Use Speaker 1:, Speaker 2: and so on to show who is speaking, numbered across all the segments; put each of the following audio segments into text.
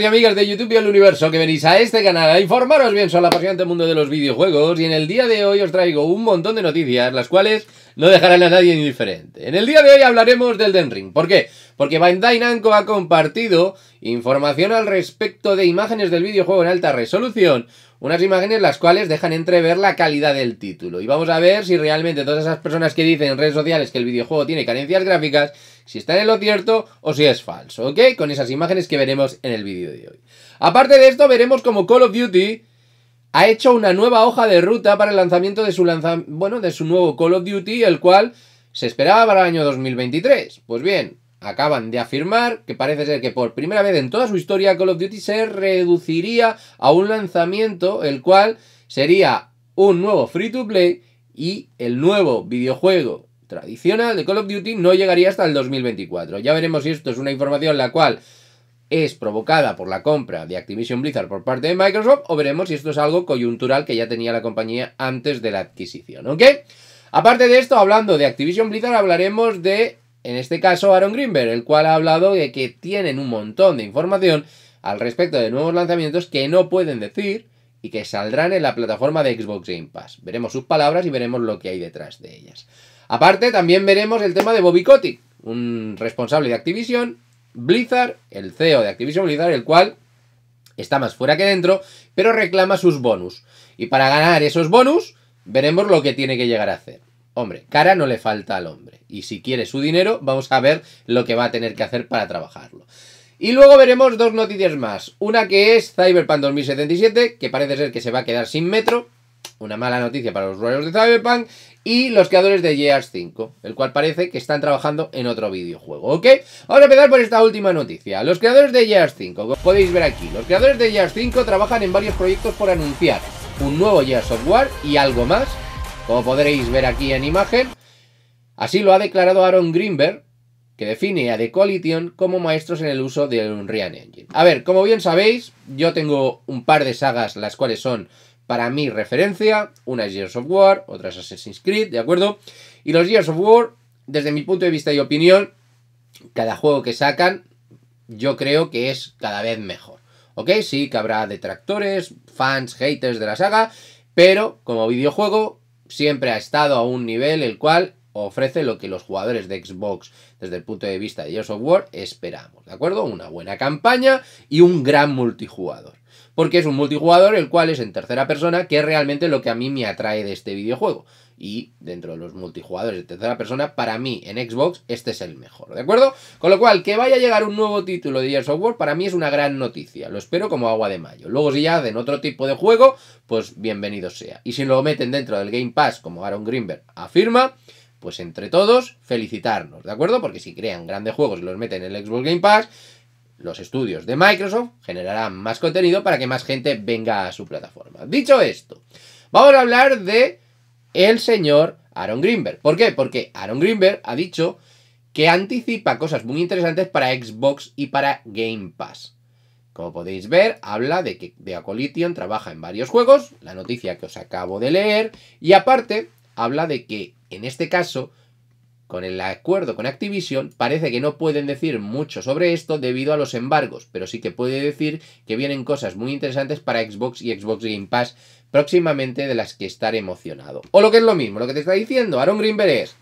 Speaker 1: y amigas de YouTube y el universo que venís a este canal a informaros bien sobre el apasionante mundo de los videojuegos y en el día de hoy os traigo un montón de noticias, las cuales no dejarán a nadie indiferente. En el día de hoy hablaremos del Den Ring. ¿Por qué? Porque Bandai Namco ha compartido información al respecto de imágenes del videojuego en alta resolución, unas imágenes las cuales dejan entrever la calidad del título. Y vamos a ver si realmente todas esas personas que dicen en redes sociales que el videojuego tiene carencias gráficas si está en lo cierto o si es falso, ¿ok? Con esas imágenes que veremos en el vídeo de hoy. Aparte de esto, veremos como Call of Duty ha hecho una nueva hoja de ruta para el lanzamiento de su, bueno, de su nuevo Call of Duty, el cual se esperaba para el año 2023. Pues bien, acaban de afirmar que parece ser que por primera vez en toda su historia Call of Duty se reduciría a un lanzamiento, el cual sería un nuevo free to play y el nuevo videojuego tradicional de Call of Duty no llegaría hasta el 2024. Ya veremos si esto es una información la cual es provocada por la compra de Activision Blizzard por parte de Microsoft o veremos si esto es algo coyuntural que ya tenía la compañía antes de la adquisición, ¿ok? Aparte de esto, hablando de Activision Blizzard, hablaremos de, en este caso, Aaron Greenberg, el cual ha hablado de que tienen un montón de información al respecto de nuevos lanzamientos que no pueden decir y que saldrán en la plataforma de Xbox Game Pass. Veremos sus palabras y veremos lo que hay detrás de ellas. Aparte, también veremos el tema de Bobby Kotick, un responsable de Activision Blizzard, el CEO de Activision Blizzard, el cual está más fuera que dentro, pero reclama sus bonus. Y para ganar esos bonus, veremos lo que tiene que llegar a hacer. Hombre, cara no le falta al hombre. Y si quiere su dinero, vamos a ver lo que va a tener que hacer para trabajarlo. Y luego veremos dos noticias más. Una que es Cyberpunk 2077, que parece ser que se va a quedar sin metro. Una mala noticia para los usuarios de Cyberpunk y los creadores de Gears 5, el cual parece que están trabajando en otro videojuego, ¿ok? Vamos a empezar por esta última noticia. Los creadores de Gears 5, como podéis ver aquí, los creadores de Gears 5 trabajan en varios proyectos por anunciar un nuevo Gears software y algo más, como podréis ver aquí en imagen. Así lo ha declarado Aaron Greenberg, que define a The Coalition como maestros en el uso del Unreal Engine. A ver, como bien sabéis, yo tengo un par de sagas, las cuales son para mi referencia, una es Gears of War, otra es Assassin's Creed, ¿de acuerdo? Y los Gears of War, desde mi punto de vista y opinión, cada juego que sacan, yo creo que es cada vez mejor. ¿Ok? Sí que habrá detractores, fans, haters de la saga, pero como videojuego siempre ha estado a un nivel el cual ofrece lo que los jugadores de Xbox desde el punto de vista de Gears of War esperamos, ¿de acuerdo? Una buena campaña y un gran multijugador porque es un multijugador el cual es en tercera persona, que es realmente lo que a mí me atrae de este videojuego. Y dentro de los multijugadores de tercera persona, para mí en Xbox este es el mejor, ¿de acuerdo? Con lo cual, que vaya a llegar un nuevo título de Gears of para mí es una gran noticia, lo espero como agua de mayo. Luego si ya hacen otro tipo de juego, pues bienvenido sea. Y si lo meten dentro del Game Pass, como Aaron Greenberg afirma, pues entre todos felicitarnos, ¿de acuerdo? Porque si crean grandes juegos y los meten en el Xbox Game Pass, los estudios de Microsoft generarán más contenido para que más gente venga a su plataforma. Dicho esto, vamos a hablar de el señor Aaron Greenberg. ¿Por qué? Porque Aaron Greenberg ha dicho que anticipa cosas muy interesantes para Xbox y para Game Pass. Como podéis ver, habla de que The trabaja en varios juegos, la noticia que os acabo de leer, y aparte habla de que en este caso con el acuerdo con Activision parece que no pueden decir mucho sobre esto debido a los embargos, pero sí que puede decir que vienen cosas muy interesantes para Xbox y Xbox Game Pass próximamente de las que estar emocionado. O lo que es lo mismo, lo que te está diciendo Aaron Greenberg es,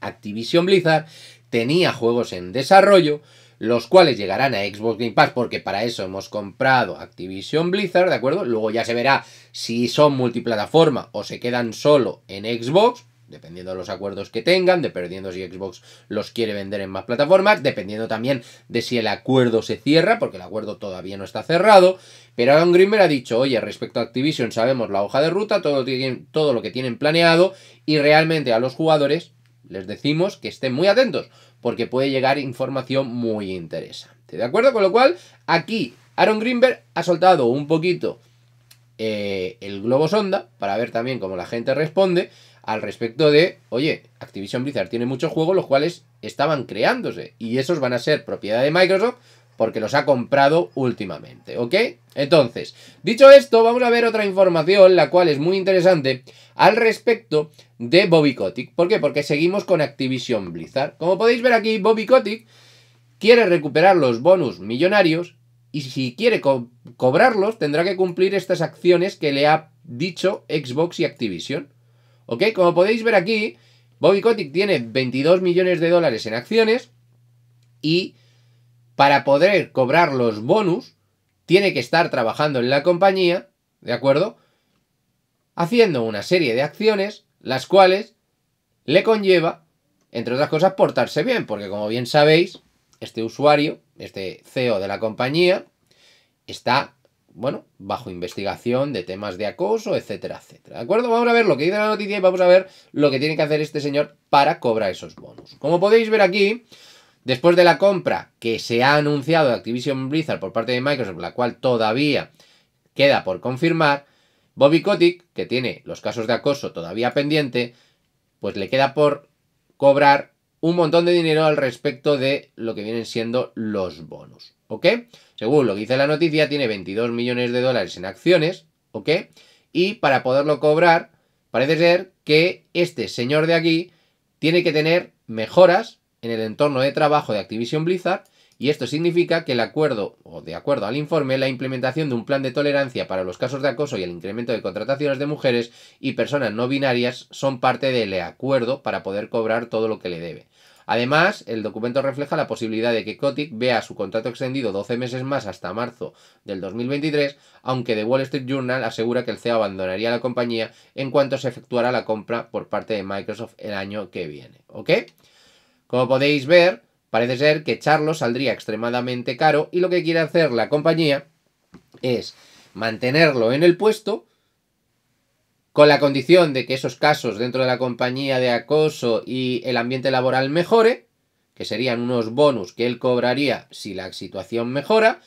Speaker 1: Activision Blizzard tenía juegos en desarrollo, los cuales llegarán a Xbox Game Pass porque para eso hemos comprado Activision Blizzard, ¿de acuerdo? Luego ya se verá si son multiplataforma o se quedan solo en Xbox, dependiendo de los acuerdos que tengan, dependiendo si Xbox los quiere vender en más plataformas, dependiendo también de si el acuerdo se cierra, porque el acuerdo todavía no está cerrado, pero Aaron Greenberg ha dicho, oye, respecto a Activision sabemos la hoja de ruta, todo lo que tienen, todo lo que tienen planeado, y realmente a los jugadores les decimos que estén muy atentos, porque puede llegar información muy interesante. ¿De acuerdo? Con lo cual, aquí Aaron Greenberg ha soltado un poquito eh, el globo sonda para ver también cómo la gente responde al respecto de, oye, Activision Blizzard tiene muchos juegos los cuales estaban creándose y esos van a ser propiedad de Microsoft porque los ha comprado últimamente, ¿ok? Entonces, dicho esto, vamos a ver otra información, la cual es muy interesante, al respecto de Bobby Kotick. ¿Por qué? Porque seguimos con Activision Blizzard. Como podéis ver aquí, Bobby Kotick quiere recuperar los bonus millonarios y si quiere cobrarlos tendrá que cumplir estas acciones que le ha dicho Xbox y Activision. ¿Ok? Como podéis ver aquí, Bobby Kotick tiene 22 millones de dólares en acciones y para poder cobrar los bonus tiene que estar trabajando en la compañía, ¿de acuerdo? Haciendo una serie de acciones, las cuales le conlleva, entre otras cosas, portarse bien, porque como bien sabéis, este usuario, este CEO de la compañía, está bueno, bajo investigación de temas de acoso, etcétera, etcétera. ¿De acuerdo? Vamos a ver lo que dice la noticia y vamos a ver lo que tiene que hacer este señor para cobrar esos bonos. Como podéis ver aquí, después de la compra que se ha anunciado de Activision Blizzard por parte de Microsoft, la cual todavía queda por confirmar, Bobby Kotick, que tiene los casos de acoso todavía pendiente, pues le queda por cobrar un montón de dinero al respecto de lo que vienen siendo los bonos. Según lo que dice la noticia, tiene 22 millones de dólares en acciones, ¿ok? Y para poderlo cobrar, parece ser que este señor de aquí tiene que tener mejoras en el entorno de trabajo de Activision Blizzard y esto significa que el acuerdo, o de acuerdo al informe, la implementación de un plan de tolerancia para los casos de acoso y el incremento de contrataciones de mujeres y personas no binarias son parte del acuerdo para poder cobrar todo lo que le debe. Además, el documento refleja la posibilidad de que Kotick vea su contrato extendido 12 meses más hasta marzo del 2023, aunque The Wall Street Journal asegura que el CEO abandonaría la compañía en cuanto se efectuara la compra por parte de Microsoft el año que viene. ¿Ok? Como podéis ver, parece ser que Charlo saldría extremadamente caro y lo que quiere hacer la compañía es mantenerlo en el puesto con la condición de que esos casos dentro de la compañía de acoso y el ambiente laboral mejore, que serían unos bonus que él cobraría si la situación mejora,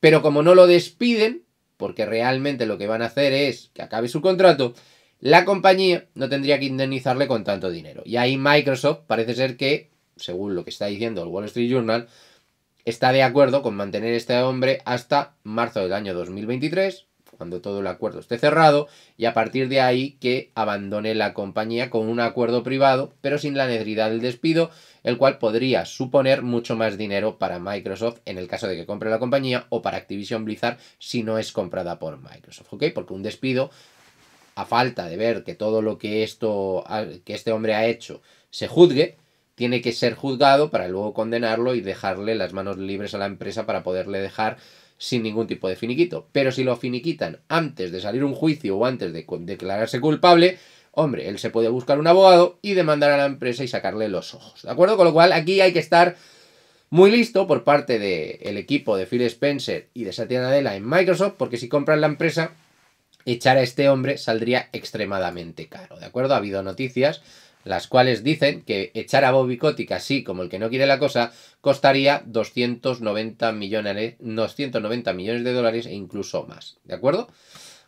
Speaker 1: pero como no lo despiden, porque realmente lo que van a hacer es que acabe su contrato, la compañía no tendría que indemnizarle con tanto dinero. Y ahí Microsoft parece ser que, según lo que está diciendo el Wall Street Journal, está de acuerdo con mantener a este hombre hasta marzo del año 2023 cuando todo el acuerdo esté cerrado, y a partir de ahí que abandone la compañía con un acuerdo privado, pero sin la necesidad del despido, el cual podría suponer mucho más dinero para Microsoft en el caso de que compre la compañía o para Activision Blizzard si no es comprada por Microsoft, ¿ok? Porque un despido, a falta de ver que todo lo que, esto, ah, que este hombre ha hecho se juzgue, tiene que ser juzgado para luego condenarlo y dejarle las manos libres a la empresa para poderle dejar sin ningún tipo de finiquito. Pero si lo finiquitan antes de salir un juicio o antes de declararse culpable, hombre, él se puede buscar un abogado y demandar a la empresa y sacarle los ojos. ¿De acuerdo? Con lo cual aquí hay que estar muy listo por parte del equipo de Phil Spencer y de Satya Nadella en Microsoft, porque si compran la empresa, echar a este hombre saldría extremadamente caro. ¿De acuerdo? Ha habido noticias las cuales dicen que echar a Bobby Kotick así como el que no quiere la cosa costaría 290 millones, 290 millones de dólares e incluso más, ¿de acuerdo?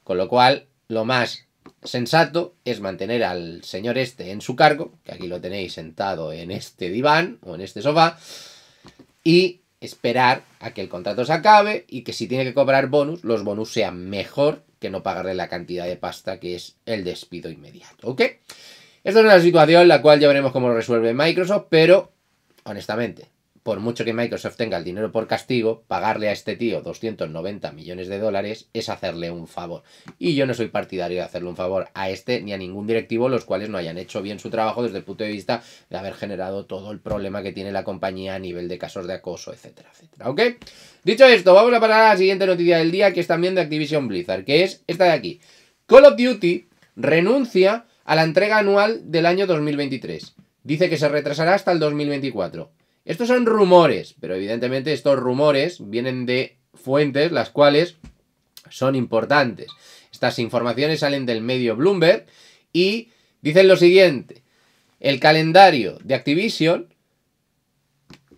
Speaker 1: Con lo cual, lo más sensato es mantener al señor este en su cargo, que aquí lo tenéis sentado en este diván o en este sofá, y esperar a que el contrato se acabe y que si tiene que cobrar bonus, los bonus sean mejor que no pagarle la cantidad de pasta que es el despido inmediato, ¿ok? Esto es una situación en la cual ya veremos cómo lo resuelve Microsoft, pero honestamente, por mucho que Microsoft tenga el dinero por castigo, pagarle a este tío 290 millones de dólares es hacerle un favor. Y yo no soy partidario de hacerle un favor a este ni a ningún directivo, los cuales no hayan hecho bien su trabajo desde el punto de vista de haber generado todo el problema que tiene la compañía a nivel de casos de acoso, etcétera, etcétera. ¿Ok? Dicho esto, vamos a pasar a la siguiente noticia del día, que es también de Activision Blizzard, que es esta de aquí. Call of Duty renuncia a la entrega anual del año 2023. Dice que se retrasará hasta el 2024. Estos son rumores, pero evidentemente estos rumores vienen de fuentes las cuales son importantes. Estas informaciones salen del medio Bloomberg y dicen lo siguiente. El calendario de Activision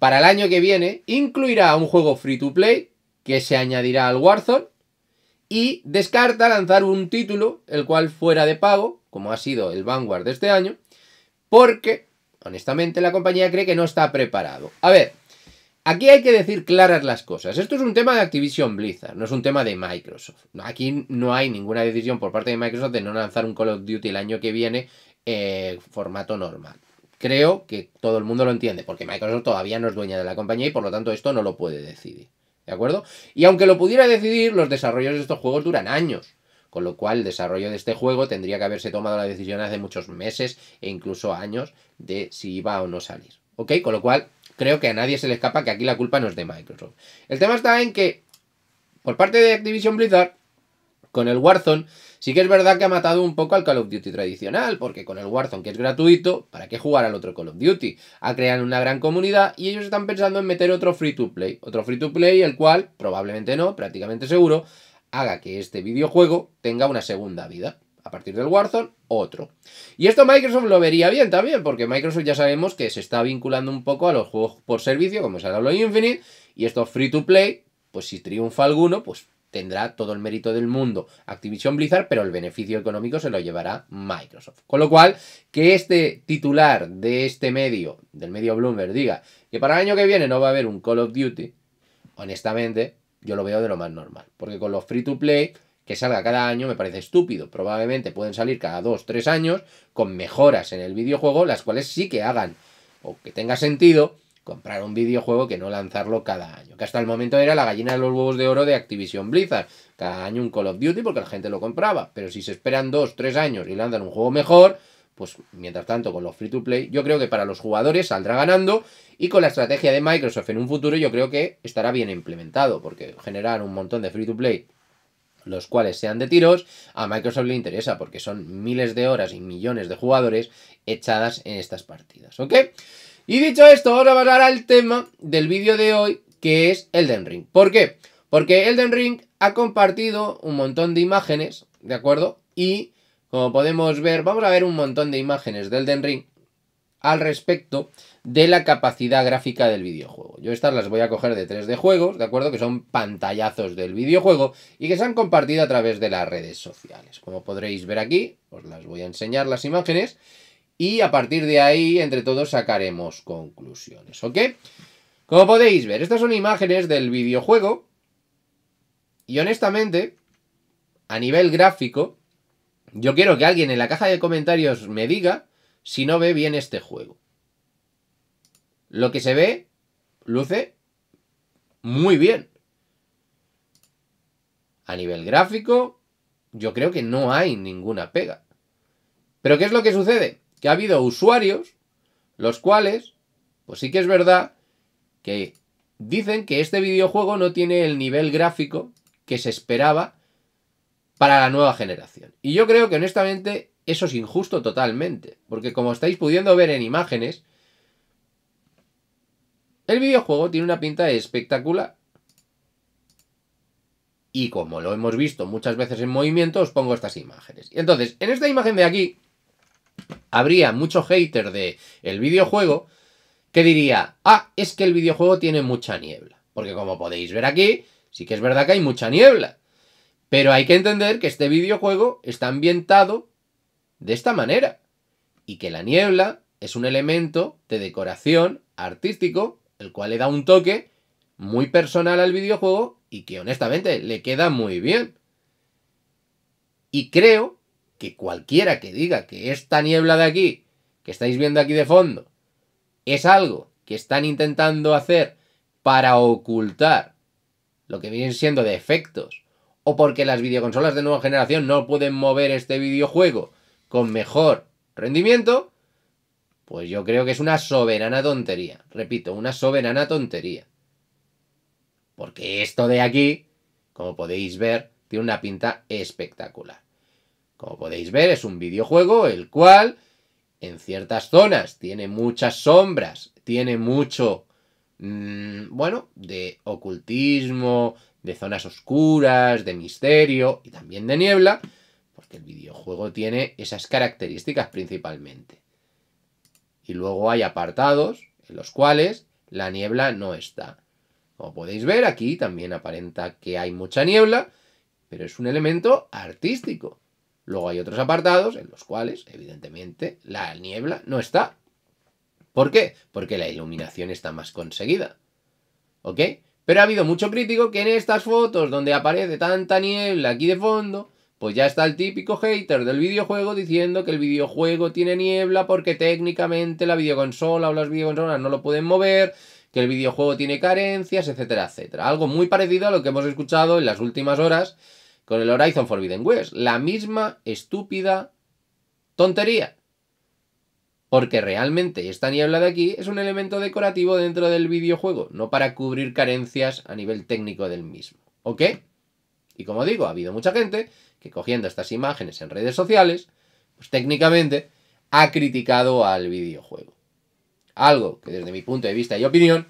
Speaker 1: para el año que viene incluirá un juego free to play que se añadirá al Warzone y descarta lanzar un título el cual fuera de pago como ha sido el Vanguard de este año, porque, honestamente, la compañía cree que no está preparado. A ver, aquí hay que decir claras las cosas. Esto es un tema de Activision Blizzard, no es un tema de Microsoft. Aquí no hay ninguna decisión por parte de Microsoft de no lanzar un Call of Duty el año que viene en eh, formato normal. Creo que todo el mundo lo entiende, porque Microsoft todavía no es dueña de la compañía y por lo tanto esto no lo puede decidir. ¿De acuerdo? Y aunque lo pudiera decidir, los desarrollos de estos juegos duran años. Con lo cual, el desarrollo de este juego tendría que haberse tomado la decisión hace muchos meses e incluso años de si iba o no salir. ¿Ok? Con lo cual, creo que a nadie se le escapa que aquí la culpa no es de Microsoft. El tema está en que, por parte de Activision Blizzard, con el Warzone, sí que es verdad que ha matado un poco al Call of Duty tradicional, porque con el Warzone, que es gratuito, ¿para qué jugar al otro Call of Duty? Ha creado una gran comunidad y ellos están pensando en meter otro free to play, otro free to play, el cual probablemente no, prácticamente seguro, haga que este videojuego tenga una segunda vida. A partir del Warzone, otro. Y esto Microsoft lo vería bien también, porque Microsoft ya sabemos que se está vinculando un poco a los juegos por servicio, como es el Halo Infinite, y estos free to play, pues si triunfa alguno, pues tendrá todo el mérito del mundo Activision Blizzard, pero el beneficio económico se lo llevará Microsoft. Con lo cual, que este titular de este medio, del medio Bloomberg, diga que para el año que viene no va a haber un Call of Duty, honestamente, yo lo veo de lo más normal. Porque con los free to play, que salga cada año, me parece estúpido. Probablemente pueden salir cada 2, 3 años con mejoras en el videojuego, las cuales sí que hagan o que tenga sentido comprar un videojuego que no lanzarlo cada año. Que hasta el momento era la gallina de los huevos de oro de Activision Blizzard. Cada año un Call of Duty porque la gente lo compraba. Pero si se esperan 2, 3 años y lanzan un juego mejor, pues mientras tanto con los free to play, yo creo que para los jugadores saldrá ganando y con la estrategia de Microsoft en un futuro yo creo que estará bien implementado porque generar un montón de free to play los cuales sean de tiros, a Microsoft le interesa porque son miles de horas y millones de jugadores echadas en estas partidas, ¿ok? Y dicho esto, ahora pasar al tema del vídeo de hoy que es Elden Ring. ¿Por qué? Porque Elden Ring ha compartido un montón de imágenes, ¿de acuerdo? Y como podemos ver, vamos a ver un montón de imágenes del Den Ring al respecto de la capacidad gráfica del videojuego. Yo estas las voy a coger de 3D Juegos, ¿de acuerdo? Que son pantallazos del videojuego y que se han compartido a través de las redes sociales. Como podréis ver aquí, os las voy a enseñar las imágenes y a partir de ahí, entre todos, sacaremos conclusiones, ¿ok? Como podéis ver, estas son imágenes del videojuego y honestamente, a nivel gráfico, yo quiero que alguien en la caja de comentarios me diga si no ve bien este juego. Lo que se ve, luce muy bien. A nivel gráfico, yo creo que no hay ninguna pega. Pero ¿qué es lo que sucede? Que ha habido usuarios, los cuales, pues sí que es verdad, que dicen que este videojuego no tiene el nivel gráfico que se esperaba para la nueva generación. Y yo creo que honestamente eso es injusto totalmente, porque como estáis pudiendo ver en imágenes, el videojuego tiene una pinta espectacular. Y como lo hemos visto muchas veces en movimiento, os pongo estas imágenes. Y entonces, en esta imagen de aquí, habría mucho hater de el videojuego que diría, ah, es que el videojuego tiene mucha niebla. Porque como podéis ver aquí, sí que es verdad que hay mucha niebla. Pero hay que entender que este videojuego está ambientado de esta manera y que la niebla es un elemento de decoración artístico, el cual le da un toque muy personal al videojuego y que honestamente le queda muy bien. Y creo que cualquiera que diga que esta niebla de aquí, que estáis viendo aquí de fondo, es algo que están intentando hacer para ocultar lo que vienen siendo defectos o porque las videoconsolas de nueva generación no pueden mover este videojuego con mejor rendimiento, pues yo creo que es una soberana tontería. Repito, una soberana tontería. Porque esto de aquí, como podéis ver, tiene una pinta espectacular. Como podéis ver, es un videojuego el cual en ciertas zonas tiene muchas sombras, tiene mucho, mm, bueno, de ocultismo, de zonas oscuras, de misterio y también de niebla, porque el videojuego tiene esas características principalmente. Y luego hay apartados en los cuales la niebla no está. Como podéis ver, aquí también aparenta que hay mucha niebla, pero es un elemento artístico. Luego hay otros apartados en los cuales, evidentemente, la niebla no está. ¿Por qué? Porque la iluminación está más conseguida. ¿Ok? Pero ha habido mucho crítico que en estas fotos donde aparece tanta niebla aquí de fondo, pues ya está el típico hater del videojuego diciendo que el videojuego tiene niebla porque técnicamente la videoconsola o las videoconsolas no lo pueden mover, que el videojuego tiene carencias, etcétera, etcétera. Algo muy parecido a lo que hemos escuchado en las últimas horas con el Horizon Forbidden West. La misma estúpida tontería. Porque realmente esta niebla de aquí es un elemento decorativo dentro del videojuego, no para cubrir carencias a nivel técnico del mismo. ¿Ok? Y como digo, ha habido mucha gente que cogiendo estas imágenes en redes sociales, pues técnicamente ha criticado al videojuego. Algo que desde mi punto de vista y opinión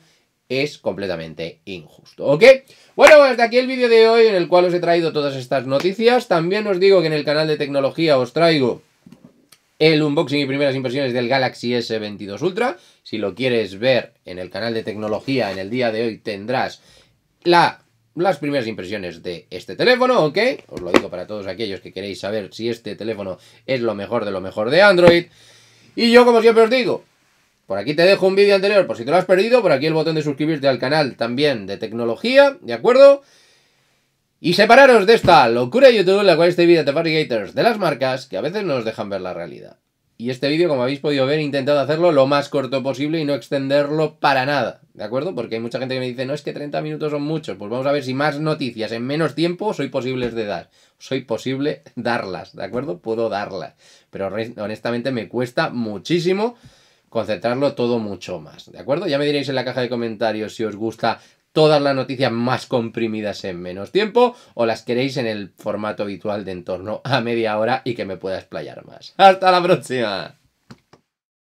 Speaker 1: es completamente injusto, ¿ok? Bueno, pues hasta aquí el vídeo de hoy en el cual os he traído todas estas noticias. También os digo que en el canal de tecnología os traigo el unboxing y primeras impresiones del Galaxy S22 Ultra. Si lo quieres ver en el canal de tecnología en el día de hoy tendrás la, las primeras impresiones de este teléfono, ¿ok? Os lo digo para todos aquellos que queréis saber si este teléfono es lo mejor de lo mejor de Android. Y yo como siempre os digo, por aquí te dejo un vídeo anterior por si te lo has perdido, por aquí el botón de suscribirte al canal también de tecnología, ¿de acuerdo? Y separaros de esta locura YouTube, la cual este vídeo de fabricators de las marcas que a veces no nos dejan ver la realidad. Y este vídeo, como habéis podido ver, he intentado hacerlo lo más corto posible y no extenderlo para nada, ¿de acuerdo? Porque hay mucha gente que me dice, no, es que 30 minutos son muchos. Pues vamos a ver si más noticias en menos tiempo soy posible de dar. Soy posible darlas, ¿de acuerdo? Puedo darlas. Pero honestamente me cuesta muchísimo concentrarlo todo mucho más, ¿de acuerdo? Ya me diréis en la caja de comentarios si os gusta todas las noticias más comprimidas en menos tiempo o las queréis en el formato habitual de en torno a media hora y que me pueda explayar más. ¡Hasta la próxima!